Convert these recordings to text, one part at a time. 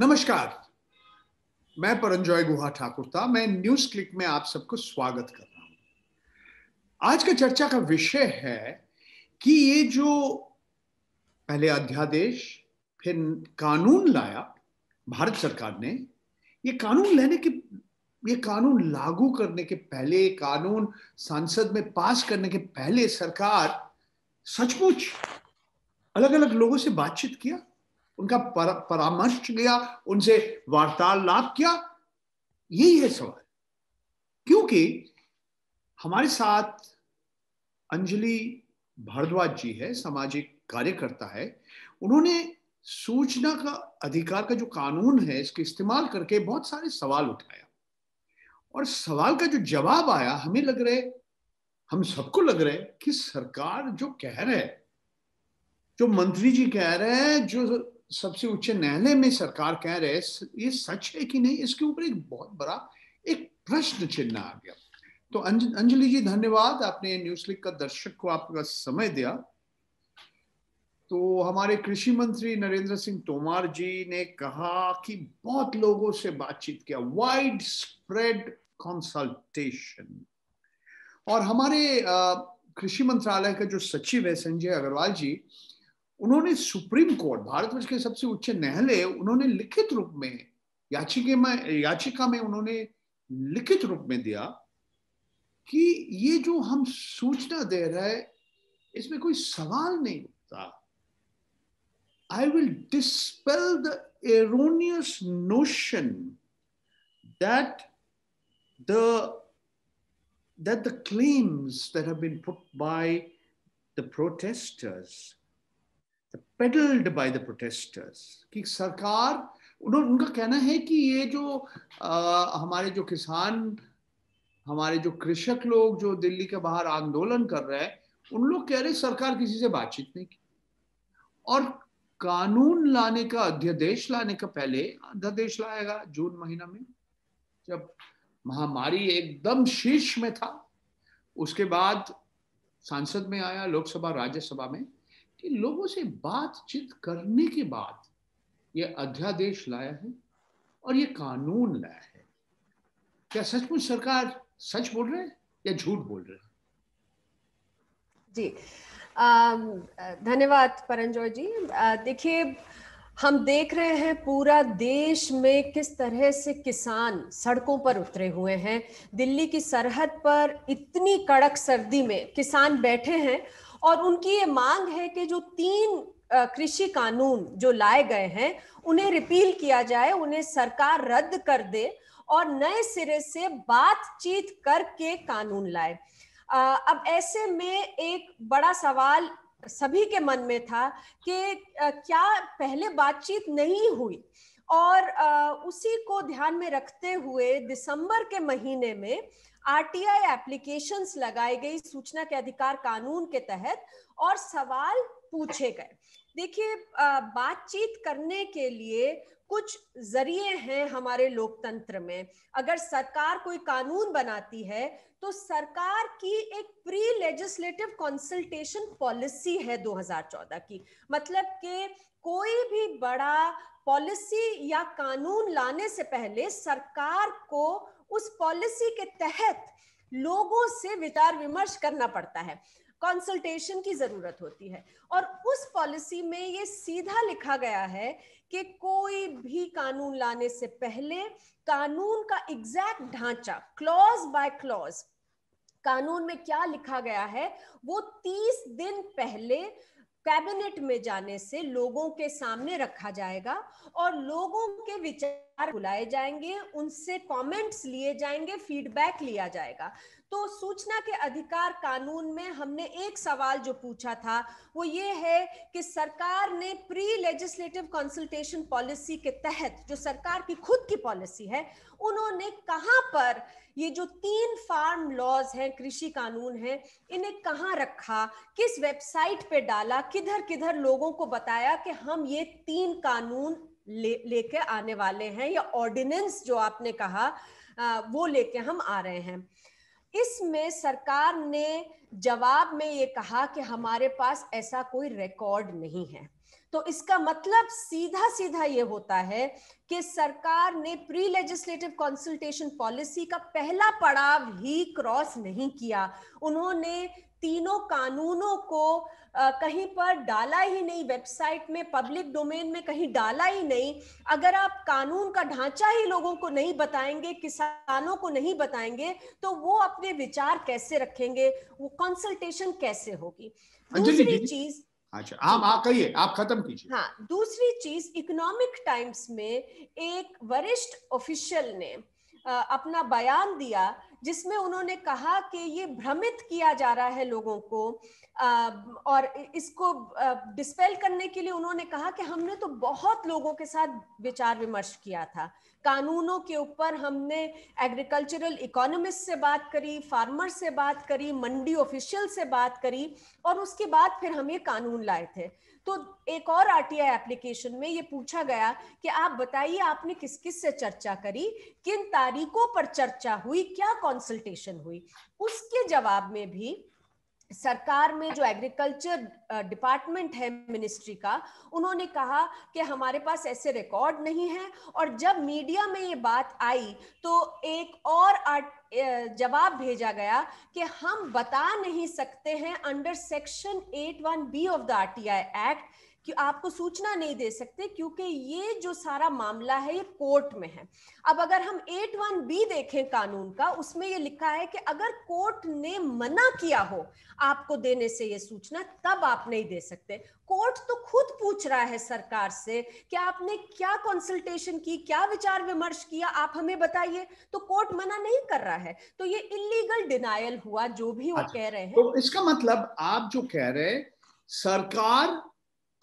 नमस्कार मैं परंजॉय गुहा ठाकुर था मैं न्यूज क्लिक में आप सबको स्वागत कर रहा हूं आज का चर्चा का विषय है कि ये जो पहले अध्यादेश फिर कानून लाया भारत सरकार ने ये कानून लेने के ये कानून लागू करने के पहले कानून संसद में पास करने के पहले सरकार सचमुच अलग अलग लोगों से बातचीत किया उनका पर, परामर्श गया उनसे वार्तालाप किया यही है सवाल क्योंकि हमारे साथ अंजलि भारद्वाज जी है सामाजिक कार्यकर्ता है उन्होंने सूचना का अधिकार का जो कानून है इसके इस्तेमाल करके बहुत सारे सवाल उठाया और सवाल का जो जवाब आया हमें लग रहे हम सबको लग रहे कि सरकार जो कह रहे जो मंत्री जी कह रहे हैं जो सबसे उच्च न्यायालय में सरकार कह रहे हैं ये सच है कि नहीं इसके ऊपर एक बहुत बड़ा एक प्रश्न चिन्ह आ गया तो अंज, अंजलि जी धन्यवाद आपने न्यूज लिख का दर्शक को आपका समय दिया तो हमारे कृषि मंत्री नरेंद्र सिंह तोमर जी ने कहा कि बहुत लोगों से बातचीत किया वाइड स्प्रेड कंसल्टेशन और हमारे कृषि मंत्रालय का जो सचिव है संजय अग्रवाल जी उन्होंने सुप्रीम कोर्ट भारतवर्ष के सबसे उच्च न्यायालय उन्होंने लिखित रूप में याचिके में याचिका में उन्होंने लिखित रूप में दिया कि ये जो हम सूचना दे रहे हैं इसमें कोई सवाल नहीं उठता I will dispel the erroneous notion that the that the claims that have been put by the protesters peddled by the protesters कि सरकार उनका कहना है कि ये जो आ, हमारे जो किसान हमारे जो कृषक लोग जो दिल्ली के बाहर आंदोलन कर रहे हैं उन लोग कह रहे सरकार किसी से बातचीत नहीं की और कानून लाने का अध्यादेश लाने का पहले अध्यादेश लाएगा जून महीना में जब महामारी एकदम शीर्ष में था उसके बाद सांसद में आया लोकसभा राज्यसभा में कि लोगों से बातचीत करने के बाद ये अध्यादेश लाया है और ये कानून लाया है क्या सचमुच सरकार सच बोल रहे हैं या झूठ बोल रहे हैं जी धन्यवाद परंजोय जी देखिए हम देख रहे हैं पूरा देश में किस तरह से किसान सड़कों पर उतरे हुए हैं दिल्ली की सरहद पर इतनी कड़क सर्दी में किसान बैठे हैं और उनकी ये मांग है कि जो तीन कृषि कानून जो लाए गए हैं उन्हें रिपील किया जाए उन्हें सरकार रद्द कर दे और नए सिरे से बातचीत करके कानून लाए अब ऐसे में एक बड़ा सवाल सभी के मन में था कि क्या पहले बातचीत नहीं हुई और उसी को ध्यान में रखते हुए दिसंबर के महीने में आरटीआई एप्लीकेशंस लगाई गई सूचना के अधिकार कानून के तहत और सवाल पूछे गए देखिए बातचीत करने के लिए कुछ जरिए हैं हमारे लोकतंत्र में अगर सरकार कोई कानून बनाती है तो सरकार की एक प्री लेजिस्लेटिव कंसल्टेशन पॉलिसी है 2014 की मतलब के कोई भी बड़ा पॉलिसी या कानून लाने से पहले सरकार को उस पॉलिसी के तहत लोगों से विचार विमर्श करना पड़ता है कंसल्टेशन की जरूरत होती है और उस पॉलिसी में ये सीधा लिखा गया है कि कोई भी कानून लाने से पहले कानून का एग्जैक्ट ढांचा क्लॉज बाय क्लॉज कानून में क्या लिखा गया है वो तीस दिन पहले कैबिनेट में जाने से लोगों के सामने रखा जाएगा और लोगों के विचार बार बुलाए जाएंगे उनसे कमेंट्स लिए जाएंगे फीडबैक लिया जाएगा तो सूचना के अधिकार कानून में हमने एक सवाल जो पूछा था वो ये है कि सरकार ने प्री लेजिस्लेटिव कंसल्टेशन पॉलिसी के तहत जो सरकार की खुद की पॉलिसी है उन्होंने कहाँ पर ये जो तीन फार्म लॉज हैं कृषि कानून हैं इन्हें कहाँ रखा किस वेबसाइट पे डाला किधर किधर लोगों को बताया कि हम ये तीन कानून ले लेके आने वाले हैं या ऑर्डिनेंस जो आपने कहा आ, वो लेके हम आ रहे हैं इसमें सरकार ने जवाब में ये कहा कि हमारे पास ऐसा कोई रिकॉर्ड नहीं है तो इसका मतलब सीधा सीधा ये होता है कि सरकार ने प्री लेजिस्लेटिव कंसल्टेशन पॉलिसी का पहला पड़ाव ही क्रॉस नहीं किया उन्होंने तीनों कानूनों को आ, कहीं पर डाला ही नहीं वेबसाइट में पब्लिक डोमेन में कहीं डाला ही नहीं अगर आप कानून का ढांचा ही लोगों को नहीं बताएंगे किसानों को नहीं बताएंगे तो वो अपने विचार कैसे रखेंगे वो कंसल्टेशन कैसे होगी दूसरी चीज अच्छा आप आप कहिए आप खत्म कीजिए हाँ दूसरी चीज इकोनॉमिक टाइम्स में एक वरिष्ठ ऑफिशियल ने आ, अपना बयान दिया जिसमें उन्होंने कहा कि ये भ्रमित किया जा रहा है लोगों को और इसको डिस्पेल करने के लिए उन्होंने कहा कि हमने तो बहुत लोगों के साथ विचार विमर्श किया था कानूनों के ऊपर हमने एग्रीकल्चरल इकोनॉमिस्ट से बात करी फार्मर से बात करी मंडी ऑफिशियल से बात करी और उसके बाद फिर हम ये कानून लाए थे तो एक और आरटीआई एप्लीकेशन में ये पूछा गया कि आप बताइए आपने किस किस से चर्चा करी किन तारीखों पर चर्चा हुई क्या कंसल्टेशन हुई उसके जवाब में भी सरकार में जो एग्रीकल्चर डिपार्टमेंट है मिनिस्ट्री का उन्होंने कहा कि हमारे पास ऐसे रिकॉर्ड नहीं है और जब मीडिया में ये बात आई तो एक और जवाब भेजा गया कि हम बता नहीं सकते हैं under section eight one B of the RTI act कि आपको सूचना नहीं दे सकते क्योंकि ये जो सारा मामला है ये कोर्ट में है अब अगर हम एट वन बी देखें कानून का उसमें ये लिखा है कि अगर कोर्ट ने मना किया हो आपको देने से ये सूचना तब आप नहीं दे सकते कोर्ट तो खुद पूछ रहा है सरकार से कि आपने क्या कंसल्टेशन की क्या विचार विमर्श किया आप हमें बताइए तो कोर्ट मना नहीं कर रहा है तो ये इलीगल डिनायल हुआ जो भी वो अच्छा, कह रहे हैं तो इसका मतलब आप जो कह रहे हैं सरकार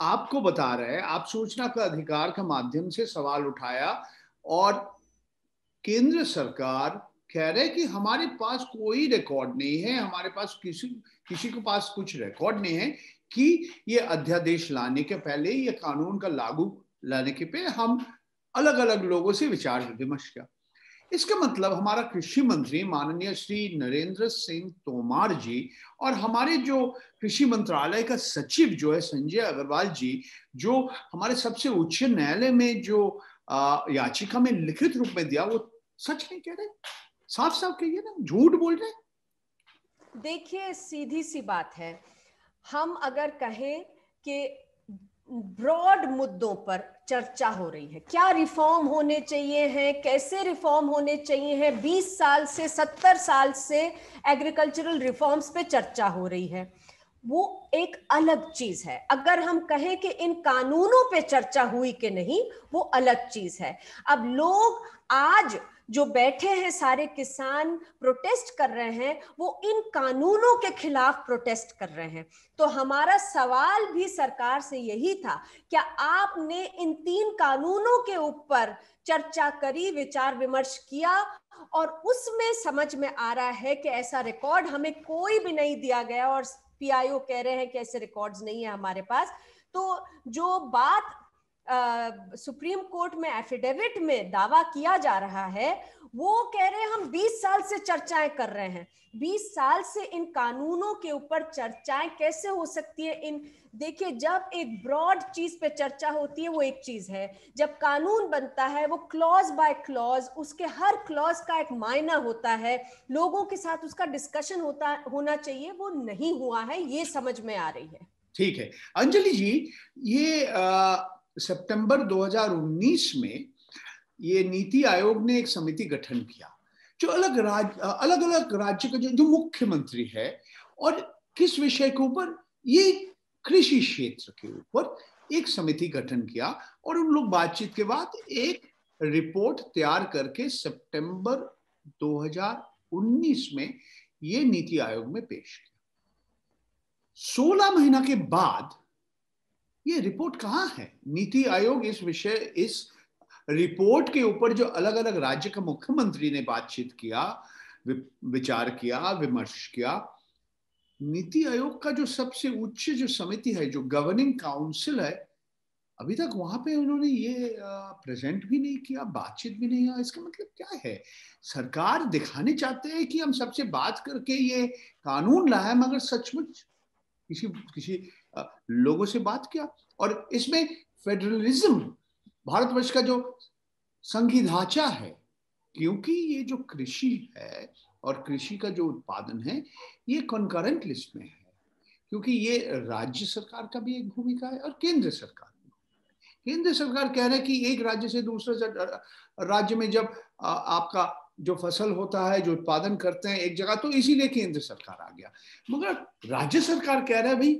आपको बता रहे हैं आप सूचना का अधिकार का माध्यम से सवाल उठाया और केंद्र सरकार कह रहे कि हमारे पास कोई रिकॉर्ड नहीं है हमारे पास किसी किसी के पास कुछ रिकॉर्ड नहीं है कि ये अध्यादेश लाने के पहले ये कानून का लागू लाने के पे हम अलग अलग लोगों से विचार विमर्श किया इसका मतलब हमारा कृषि मंत्री माननीय श्री नरेंद्र सिंह तोमार जी और हमारे जो कृषि मंत्रालय का सचिव जो है संजय अग्रवाल जी जो हमारे सबसे उच्च न्यायालय में जो याचिका में लिखित रूप में दिया वो सच नहीं कह रहे साफ साफ कहिए ना झूठ बोल रहे देखिए सीधी सी बात है हम अगर कहें कि ब्रॉड मुद्दों पर चर्चा हो रही है क्या रिफॉर्म होने चाहिए हैं कैसे रिफॉर्म होने चाहिए हैं 20 साल से 70 साल से एग्रीकल्चरल रिफॉर्म्स पे चर्चा हो रही है वो एक अलग चीज है अगर हम कहें कि इन कानूनों पे चर्चा हुई कि नहीं वो अलग चीज है अब लोग आज जो बैठे हैं सारे किसान प्रोटेस्ट कर रहे हैं वो इन कानूनों के खिलाफ प्रोटेस्ट कर रहे हैं तो हमारा सवाल भी सरकार से यही था क्या आपने इन तीन कानूनों के ऊपर चर्चा करी विचार विमर्श किया और उसमें समझ में आ रहा है कि ऐसा रिकॉर्ड हमें कोई भी नहीं दिया गया और पीआईओ कह रहे हैं कि ऐसे रिकॉर्ड्स नहीं है हमारे पास तो जो बात सुप्रीम कोर्ट में एफिडेविट में दावा किया जा रहा है वो कह रहे हम 20 साल से चर्चाएं कर रहे हैं 20 साल से इन कानूनों के ऊपर चर्चाएं कैसे हो सकती है इन देखिए जब एक ब्रॉड चीज पे चर्चा होती है वो एक चीज है जब कानून बनता है वो क्लॉज बाय क्लॉज उसके हर क्लॉज का एक मायना होता है लोगों के साथ उसका डिस्कशन होता होना चाहिए वो नहीं हुआ है ये समझ में आ रही है ठीक है अंजलि जी ये आ... सितंबर 2019 में ये नीति आयोग ने एक समिति गठन किया जो अलग राज अलग अलग राज्य का जो जो मुख्यमंत्री है और किस विषय के ऊपर ये कृषि क्षेत्र के ऊपर एक समिति गठन किया और उन लोग बातचीत के बाद एक रिपोर्ट तैयार करके सितंबर 2019 में ये नीति आयोग में पेश किया 16 महीना के बाद ये रिपोर्ट कहाँ है नीति आयोग इस विषय इस रिपोर्ट के ऊपर जो अलग अलग राज्य का मुख्यमंत्री ने बातचीत किया विचार किया विमर्श किया नीति आयोग का जो सबसे उच्च जो समिति है जो गवर्निंग काउंसिल है अभी तक वहां पे उन्होंने ये प्रेजेंट भी नहीं किया बातचीत भी नहीं हुआ इसका मतलब क्या है सरकार दिखाने चाहते हैं कि हम सबसे बात करके ये कानून लाया मगर सचमुच किसी किसी लोगों से बात किया और इसमें फेडरलिज्म भारतवर्ष का जो संघी ढांचा है क्योंकि ये जो कृषि है और कृषि का जो उत्पादन है ये कॉन्करेंट लिस्ट में है क्योंकि ये राज्य सरकार का भी एक भूमिका है और केंद्र सरकार केंद्र सरकार कह रहे कि एक राज्य से दूसरे राज्य में जब आपका जो फसल होता है जो उत्पादन करते हैं एक जगह तो इसीलिए केंद्र सरकार आ गया मगर राज्य सरकार कह रहा है भाई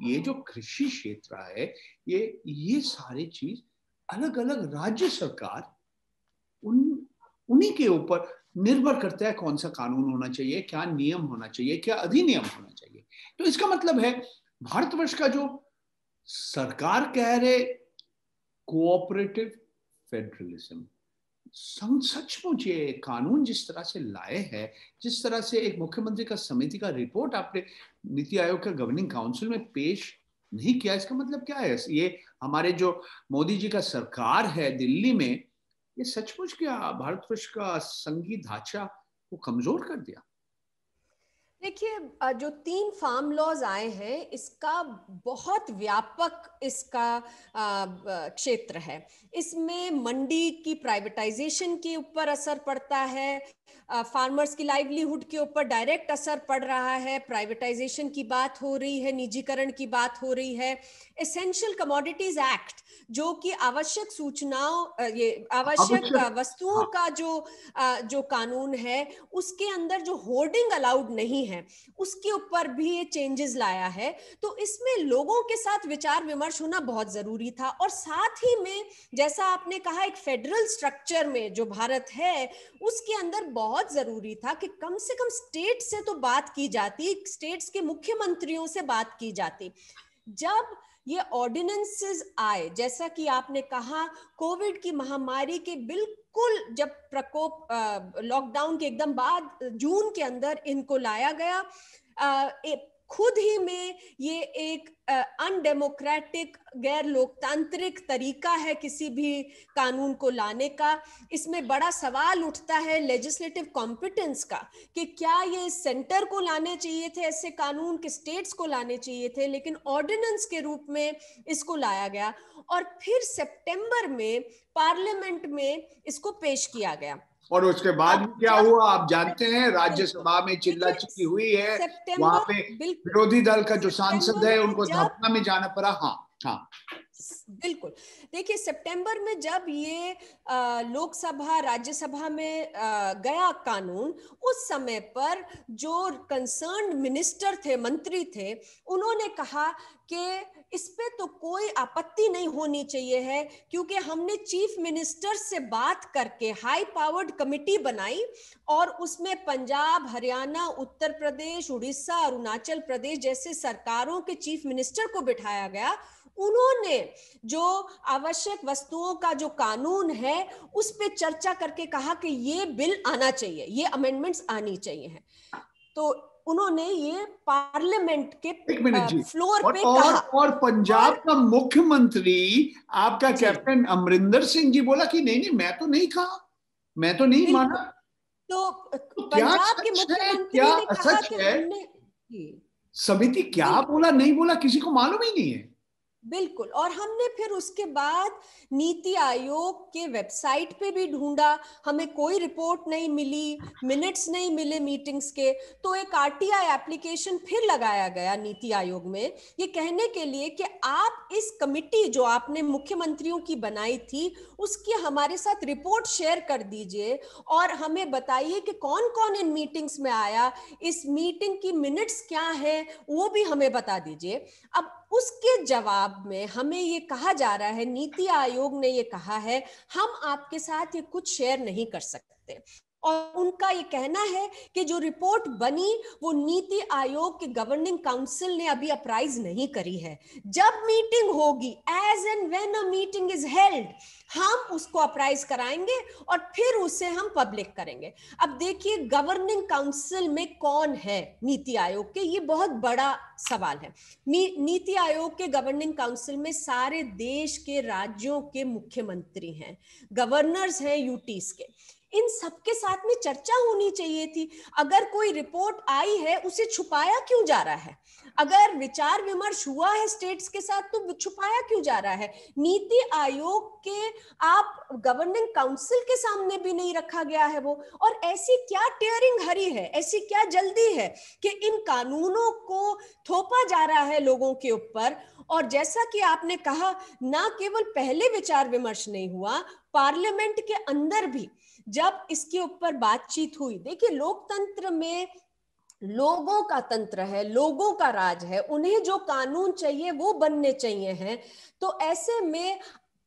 ये जो कृषि क्षेत्र है ये ये सारी चीज अलग अलग राज्य सरकार उन उन्हीं के ऊपर निर्भर करता है कौन सा कानून होना चाहिए क्या नियम होना चाहिए क्या अधिनियम होना चाहिए तो इसका मतलब है भारतवर्ष का जो सरकार कह रहे कोऑपरेटिव फेडरलिज्म सचमुच ये कानून जिस तरह से लाए हैं जिस तरह से एक मुख्यमंत्री का समिति का रिपोर्ट आपने नीति आयोग का गवर्निंग काउंसिल में पेश नहीं किया इसका मतलब क्या है ये हमारे जो मोदी जी का सरकार है दिल्ली में ये सचमुच क्या भारतवर्ष का संघी ढांचा को कमजोर कर दिया देखिए जो तीन फार्म लॉज आए हैं इसका बहुत व्यापक इसका क्षेत्र है इसमें मंडी की प्राइवेटाइजेशन के ऊपर असर पड़ता है फार्मर्स की लाइवलीहुड के ऊपर डायरेक्ट असर पड़ रहा है प्राइवेटाइजेशन की बात हो रही है निजीकरण की बात हो रही है एसेंशियल कमोडिटीज एक्ट जो कि आवश्यक सूचनाओं ये आवश्यक वस्तुओं हाँ। का जो जो कानून है उसके अंदर जो होर्डिंग अलाउड नहीं है हैं उसके ऊपर भी ये चेंजेस लाया है तो इसमें लोगों के साथ विचार विमर्श होना बहुत जरूरी था और साथ ही में जैसा आपने कहा एक फेडरल स्ट्रक्चर में जो भारत है उसके अंदर बहुत जरूरी था कि कम से कम स्टेट से तो बात की जाती स्टेट्स के मुख्यमंत्रियों से बात की जाती जब ये ऑर्डिनेंसेस आए जैसा कि आपने कहा कोविड की महामारी के बिल्कुल जब प्रकोप लॉकडाउन के एकदम बाद जून के अंदर इनको लाया गया खुद ही में ये एक अनडेमोक्रेटिक गैर लोकतांत्रिक तरीका है किसी भी कानून को लाने का इसमें बड़ा सवाल उठता है लेजिस्लेटिव कॉम्पिटेंस का कि क्या ये सेंटर को लाने चाहिए थे ऐसे कानून के स्टेट्स को लाने चाहिए थे लेकिन ऑर्डिनेंस के रूप में इसको लाया गया और फिर सितंबर में पार्लियामेंट में इसको पेश किया गया और उसके बाद में क्या हुआ आप जानते हैं राज्यसभा में चिल्ला चिल्ली हुई है वहां पे विरोधी दल का जो सांसद है उनको धरना में जाना पड़ा हाँ हाँ बिल्कुल देखिए सितंबर में जब ये लोकसभा राज्यसभा में आ, गया कानून उस समय पर जो कंसर्न मिनिस्टर थे मंत्री थे उन्होंने कहा कि इस पे तो कोई आपत्ति नहीं होनी चाहिए है क्योंकि हमने चीफ मिनिस्टर से बात करके हाई पावर्ड कमिटी बनाई और उसमें पंजाब हरियाणा उत्तर प्रदेश उड़ीसा अरुणाचल प्रदेश जैसे सरकारों के चीफ मिनिस्टर को बिठाया गया उन्होंने जो आवश्यक वस्तुओं का जो कानून है उस पर चर्चा करके कहा कि ये बिल आना चाहिए ये अमेंडमेंट्स आनी चाहिए हैं तो उन्होंने ये पार्लियामेंट के फ्लोर और, पे और, कहा और पंजाब और, का मुख्यमंत्री आपका कैप्टन अमरिंदर सिंह जी बोला कि नहीं नहीं मैं तो नहीं कहा मैं तो नहीं माना तो, तो पंजाब के मुख्यमंत्री समिति क्या बोला नहीं बोला किसी को मालूम ही नहीं है बिल्कुल और हमने फिर उसके बाद नीति आयोग के वेबसाइट पे भी ढूंढा हमें कोई रिपोर्ट नहीं मिली मिनट्स नहीं मिले मीटिंग्स के तो एक आरटीआई एप्लीकेशन फिर लगाया गया नीति आयोग में ये कहने के लिए कि आप इस कमिटी जो आपने मुख्यमंत्रियों की बनाई थी उसकी हमारे साथ रिपोर्ट शेयर कर दीजिए और हमें बताइए कि कौन कौन इन मीटिंग्स में आया इस मीटिंग की मिनट्स क्या है वो भी हमें बता दीजिए अब उसके जवाब में हमें ये कहा जा रहा है नीति आयोग ने ये कहा है हम आपके साथ ये कुछ शेयर नहीं कर सकते और उनका ये कहना है कि जो रिपोर्ट बनी वो नीति आयोग के गवर्निंग काउंसिल ने अभी अप्राइज नहीं करी है जब मीटिंग होगी as and when a meeting is held हम उसको अप्राइज कराएंगे और फिर उसे हम पब्लिक करेंगे अब देखिए गवर्निंग काउंसिल में कौन है नीति आयोग के ये बहुत बड़ा सवाल है नी, नीति आयोग के गवर्निंग काउंसिल में सारे देश के राज्यों के मुख्यमंत्री हैं गवर्नर्स हैं यूटीज के इन सबके साथ में चर्चा होनी चाहिए थी अगर कोई रिपोर्ट आई है उसे छुपाया क्यों जा रहा है अगर विचार विमर्श हुआ है स्टेट्स के साथ तो छुपाया क्यों जा रहा है नीति आयोग के आप गवर्निंग काउंसिल के सामने भी नहीं रखा गया है वो और ऐसी क्या टेयरिंग हरी है ऐसी क्या जल्दी है कि इन कानूनों को थोपा जा रहा है लोगों के ऊपर और जैसा कि आपने कहा ना केवल पहले विचार विमर्श नहीं हुआ पार्लियामेंट के अंदर भी जब इसके ऊपर बातचीत हुई देखिए लोकतंत्र में लोगों का तंत्र है लोगों का राज है उन्हें जो कानून चाहिए वो बनने चाहिए हैं तो ऐसे में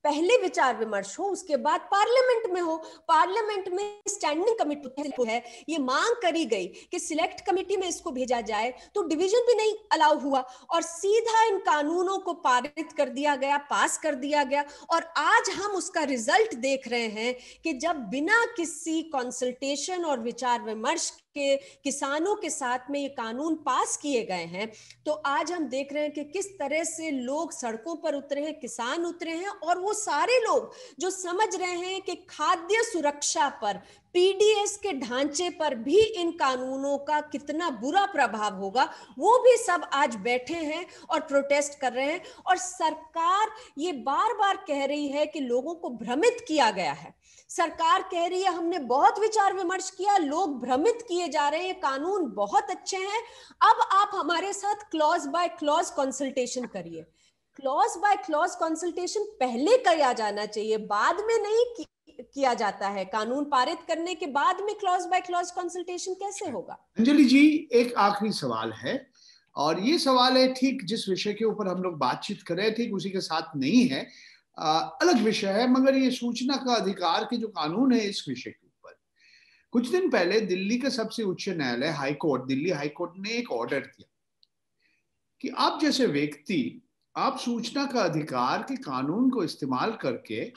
पहले विचार विमर्श हो उसके बाद पार्लियामेंट में हो पार्लियामेंट में स्टैंडिंग कमेटी है ये मांग करी गई कि सिलेक्ट कमेटी में इसको भेजा जाए तो डिवीजन भी नहीं अलाउ हुआ और सीधा इन कानूनों को पारित कर दिया गया पास कर दिया गया और आज हम उसका रिजल्ट देख रहे हैं कि जब बिना किसी कंसल्टेशन और विचार विमर्श के किसानों के साथ में ये कानून पास किए गए हैं तो आज हम देख रहे हैं कि किस तरह से लोग सड़कों पर उतरे हैं किसान उतरे हैं और वो सारे लोग जो समझ रहे हैं कि खाद्य सुरक्षा पर पीडीएस के ढांचे पर भी इन कानूनों का कितना बुरा प्रभाव होगा वो भी सब आज बैठे हैं और प्रोटेस्ट कर रहे हैं और सरकार ये बार बार कह रही है कि लोगों को भ्रमित किया गया है सरकार कह रही है हमने बहुत विचार विमर्श किया लोग भ्रमित किए जा रहे हैं कानून बहुत अच्छे हैं अब आप हमारे साथ क्लॉज बाय क्लॉज कंसल्टेशन करिए क्लॉज बाय क्लॉज कंसल्टेशन पहले किया जाना चाहिए बाद में नहीं किया जाता है कानून पारित करने के बाद में क्लॉज बाय क्लॉज कंसल्टेशन कैसे होगा अंजलि जी एक आखिरी सवाल है और ये सवाल है ठीक जिस विषय के ऊपर हम लोग बातचीत कर रहे थे उसी के साथ नहीं है अलग विषय है मगर ये सूचना का अधिकार के जो कानून है इस विषय के ऊपर कुछ दिन पहले दिल्ली का सबसे उच्च न्यायालय हाईकोर्ट दिल्ली हाईकोर्ट ने एक ऑर्डर दिया कि आप जैसे व्यक्ति आप सूचना का अधिकार के कानून को इस्तेमाल करके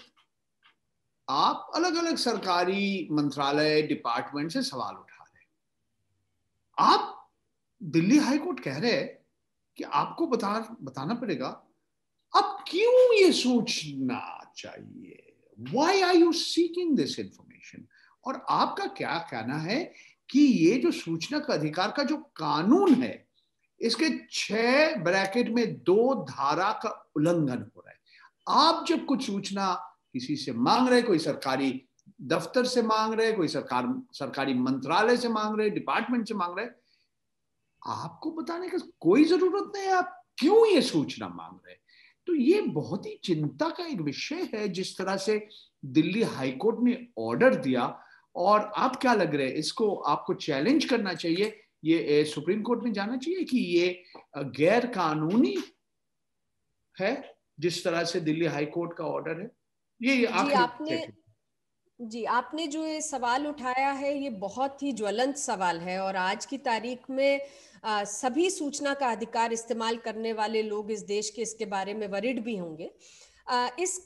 आप अलग अलग सरकारी मंत्रालय डिपार्टमेंट से सवाल उठा रहे आप दिल्ली हाईकोर्ट कह रहे हैं कि आपको बता बताना पड़ेगा अब क्यों ये सोचना चाहिए why are you seeking this information और आपका क्या कहना है कि ये जो सूचना का अधिकार का जो कानून है इसके छह ब्रैकेट में दो धारा का उल्लंघन हो रहा है आप जब कुछ सूचना किसी से मांग रहे कोई सरकारी दफ्तर से मांग रहे कोई सरकार सरकारी मंत्रालय से मांग रहे डिपार्टमेंट से मांग रहे आपको बताने का कोई जरूरत नहीं है आप क्यों ये सूचना मांग रहे तो ये बहुत ही चिंता का एक विषय है जिस तरह से दिल्ली हाईकोर्ट ने ऑर्डर दिया और आप क्या लग रहे हैं इसको आपको चैलेंज करना चाहिए ये सुप्रीम कोर्ट में जाना चाहिए कि ये गैर कानूनी है जिस तरह से दिल्ली हाई कोर्ट का ऑर्डर है ये, ये जी आपने जी आपने जो ये सवाल उठाया है ये बहुत ही ज्वलंत सवाल है और आज की तारीख में आ, सभी सूचना का अधिकार इस्तेमाल करने वाले लोग इस देश के इसके बारे में वरिड भी होंगे आ, इस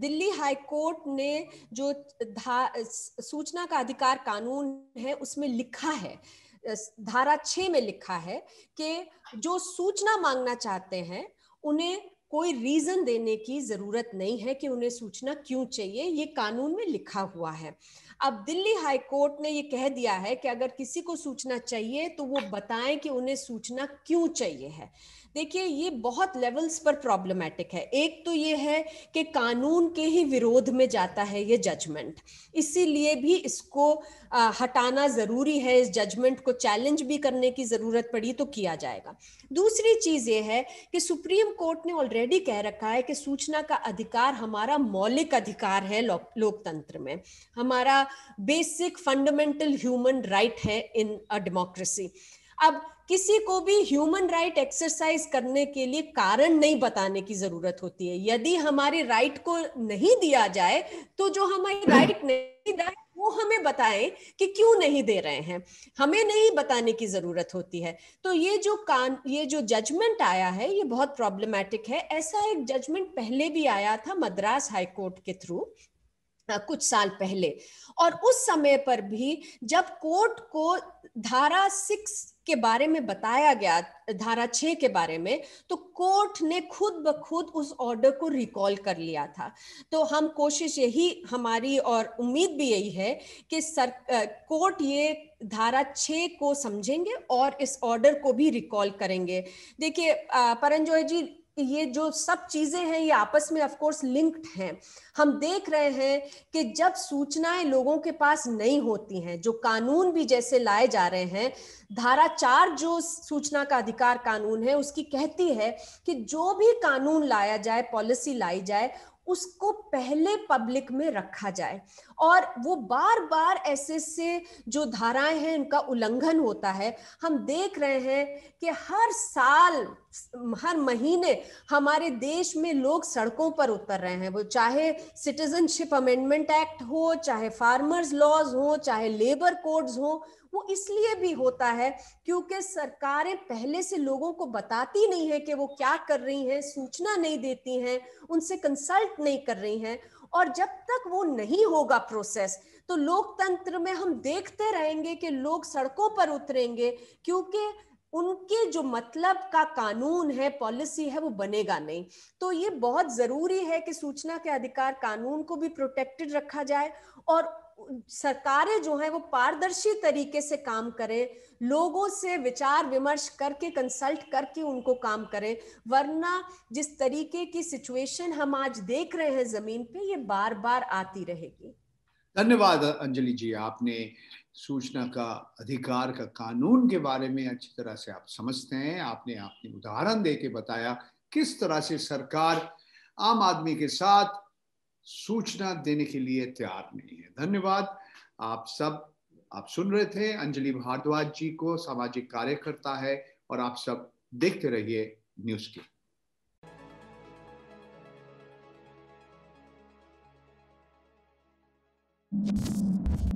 दिल्ली हाई कोर्ट ने जो धा सूचना का अधिकार कानून है उसमें लिखा है धारा छ में लिखा है कि जो सूचना मांगना चाहते हैं उन्हें कोई रीजन देने की जरूरत नहीं है कि उन्हें सूचना क्यों चाहिए ये कानून में लिखा हुआ है अब दिल्ली हाई कोर्ट ने ये कह दिया है कि अगर किसी को सूचना चाहिए तो वो बताएं कि उन्हें सूचना क्यों चाहिए है देखिए ये बहुत लेवल्स पर प्रॉब्लमेटिक है एक तो ये है कि कानून के ही विरोध में जाता है ये जजमेंट इसीलिए भी इसको आ, हटाना जरूरी है इस जजमेंट को चैलेंज भी करने की जरूरत पड़ी तो किया जाएगा दूसरी चीज ये है कि सुप्रीम कोर्ट ने ऑलरेडी कह रखा है कि सूचना का अधिकार हमारा मौलिक अधिकार है लो, लोकतंत्र में हमारा बेसिक फंडामेंटल ह्यूमन राइट है इन अ डेमोक्रेसी अब किसी को भी ह्यूमन राइट एक्सरसाइज करने के लिए कारण नहीं बताने की जरूरत होती है यदि हमारे राइट को नहीं दिया जाए तो जो हमारी राइट नहीं दिया वो हमें बताएं कि क्यों नहीं दे रहे हैं हमें नहीं बताने की जरूरत होती है तो ये जो कान ये जो जजमेंट आया है ये बहुत प्रॉब्लमेटिक है ऐसा एक जजमेंट पहले भी आया था मद्रास हाई कोर्ट के थ्रू कुछ साल पहले और उस समय पर भी जब कोर्ट को धारा सिक्स के बारे में बताया गया धारा छ के बारे में तो कोर्ट ने खुद ब खुद उस ऑर्डर को रिकॉल कर लिया था तो हम कोशिश यही हमारी और उम्मीद भी यही है कि सर कोर्ट ये धारा छ को समझेंगे और इस ऑर्डर को भी रिकॉल करेंगे देखिए परंजोय जी ये जो सब चीजें हैं ये आपस में ऑफ कोर्स लिंक्ड हैं हम देख रहे हैं कि जब सूचनाएं लोगों के पास नहीं होती हैं जो कानून भी जैसे लाए जा रहे हैं धारा चार जो सूचना का अधिकार कानून है उसकी कहती है कि जो भी कानून लाया जाए पॉलिसी लाई जाए उसको पहले पब्लिक में रखा जाए और वो बार बार ऐसे से जो धाराएं हैं उनका उल्लंघन होता है हम देख रहे हैं कि हर साल हर महीने हमारे देश में लोग सड़कों पर उतर रहे हैं वो चाहे सिटीजनशिप अमेंडमेंट एक्ट हो चाहे फार्मर्स लॉज हो चाहे लेबर कोड्स हो वो इसलिए भी होता है क्योंकि सरकारें पहले से लोगों को बताती नहीं है कि वो क्या कर रही हैं सूचना नहीं देती हैं उनसे कंसल्ट नहीं कर रही हैं और जब तक वो नहीं होगा प्रोसेस तो लोकतंत्र में हम देखते रहेंगे कि लोग सड़कों पर उतरेंगे क्योंकि उनके जो मतलब का कानून है पॉलिसी है वो बनेगा नहीं तो ये बहुत जरूरी है कि सूचना के अधिकार कानून को भी प्रोटेक्टेड रखा जाए और सरकारें जो हैं वो पारदर्शी तरीके से काम करें लोगों से विचार विमर्श करके कंसल्ट करके उनको काम करें वरना जिस तरीके की सिचुएशन हम आज देख रहे हैं जमीन पे ये बार बार आती रहेगी धन्यवाद अंजलि जी आपने सूचना का अधिकार का कानून के बारे में अच्छी तरह से आप समझते हैं आपने आपने उदाहरण दे के बताया किस तरह से सरकार आम आदमी के साथ सूचना देने के लिए तैयार नहीं है धन्यवाद आप सब आप सुन रहे थे अंजलि भारद्वाज जी को सामाजिक कार्यकर्ता है और आप सब देखते रहिए न्यूज की Thank you.